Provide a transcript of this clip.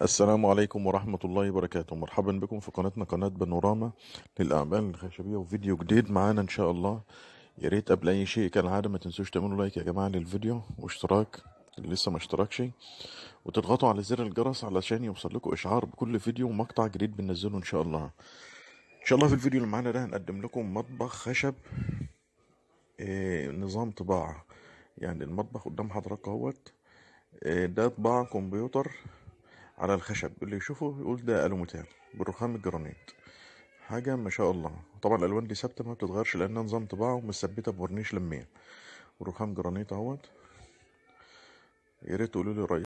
السلام عليكم ورحمة الله وبركاته مرحبا بكم في قناتنا قناة بانوراما للأعمال الخشبية وفيديو جديد معانا إن شاء الله يا ريت قبل أي شيء كالعادة ما تنسوش تعملوا لايك يا جماعة للفيديو واشتراك اللي لسه ما اشتركش وتضغطوا على زر الجرس علشان يوصل لكم إشعار بكل فيديو ومقطع جديد بننزله إن شاء الله إن شاء الله في الفيديو اللي معانا ده هنقدم لكم مطبخ خشب إيه نظام طباعة يعني المطبخ قدام حضرتك اهوت آه، ده طباعة كمبيوتر على الخشب اللي يشوفه يقول ده الوميتال بالرخام الجرانيت حاجة ما شاء الله طبعا الألوان دي ثابتة ما بتتغيرش لأنها نظام طباعة ومثبتة بورنيش لمية ورخام جرانيت اهوت يا ريت تقولوا لي رأيك